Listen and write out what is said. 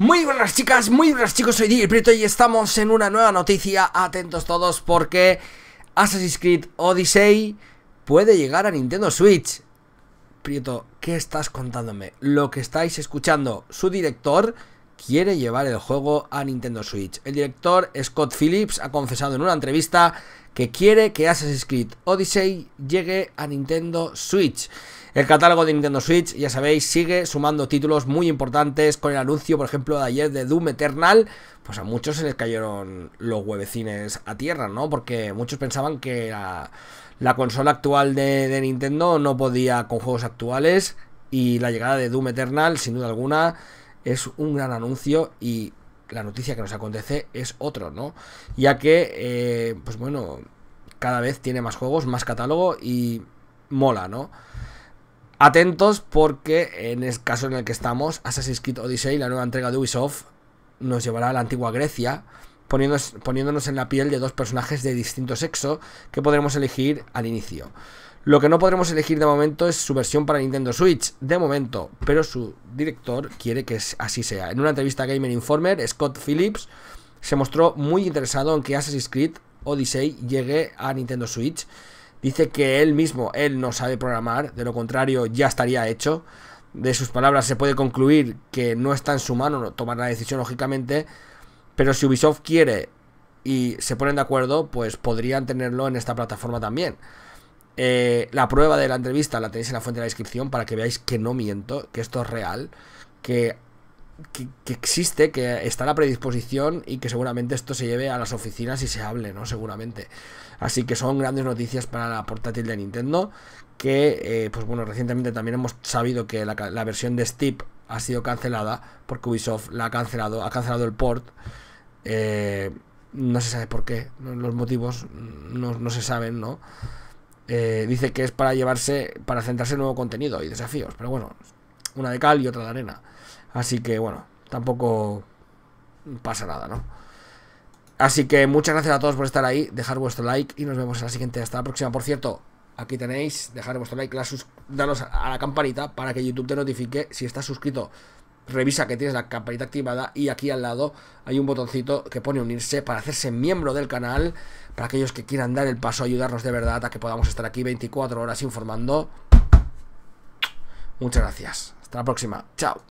Muy buenas chicas, muy buenas chicos, soy DJ Prieto y estamos en una nueva noticia, atentos todos porque Assassin's Creed Odyssey puede llegar a Nintendo Switch. Prieto, ¿qué estás contándome? Lo que estáis escuchando, su director quiere llevar el juego a Nintendo Switch. El director Scott Phillips ha confesado en una entrevista que quiere que Assassin's Creed Odyssey llegue a Nintendo Switch. El catálogo de Nintendo Switch, ya sabéis, sigue sumando títulos muy importantes con el anuncio, por ejemplo, de ayer de Doom Eternal, pues a muchos se les cayeron los huevecines a tierra, ¿no? Porque muchos pensaban que la, consola actual de, Nintendo no podía con juegos actuales y la llegada de Doom Eternal, sin duda alguna, es un gran anuncio y la noticia que nos acontece es otro, ¿no? Ya que, eh, pues bueno, cada vez tiene más juegos, más catálogo y mola, ¿no? Atentos porque en el caso en el que estamos, Assassin's Creed Odyssey, la nueva entrega de Ubisoft, nos llevará a la antigua Grecia, poniéndonos, en la piel de dos personajes de distinto sexo que podremos elegir al inicio. Lo que no podremos elegir de momento es su versión para Nintendo Switch, de momento, pero su director quiere que así sea. En una entrevista a Gamer Informer, Scott Phillips se mostró muy interesado en que Assassin's Creed Odyssey llegue a Nintendo Switch Dice que él mismo, él no sabe programar, de lo contrario ya estaría hecho. De sus palabras se puede concluir que no está en su mano tomar la decisión, lógicamente, pero si Ubisoft quiere y se ponen de acuerdo, pues podrían tenerlo en esta plataforma también. Eh, la prueba de la entrevista la tenéis en la fuente de la descripción para que veáis que no miento, que esto es real, que que, existe, que está a la predisposición y que seguramente esto se lleve a las oficinas y se hable, ¿no? Seguramente. Así que son grandes noticias para la portátil de Nintendo, que, eh, pues bueno, recientemente también hemos sabido que la, versión de Steep ha sido cancelada, porque Ubisoft la ha cancelado, ha cancelado el port. Eh, no se sabe por qué, los motivos no, se saben, ¿no? Eh, dice que es para llevarse, para centrarse en nuevo contenido y desafíos, pero bueno, una de cal y otra de arena. Así que bueno, tampoco pasa nada, ¿no? Así que muchas gracias a todos por estar ahí, dejar vuestro like y nos vemos en la siguiente. Hasta la próxima. Por cierto, aquí tenéis, dejar vuestro like, daros a la campanita para que YouTube te notifique si estás suscrito. Revisa que tienes la campanita activada y aquí al lado hay un botoncito que pone unirse para hacerse miembro del canal, para aquellos que quieran dar el paso, ayudarnos de verdad a que podamos estar aquí 24 horas informando. Muchas gracias. Hasta la próxima. Chao.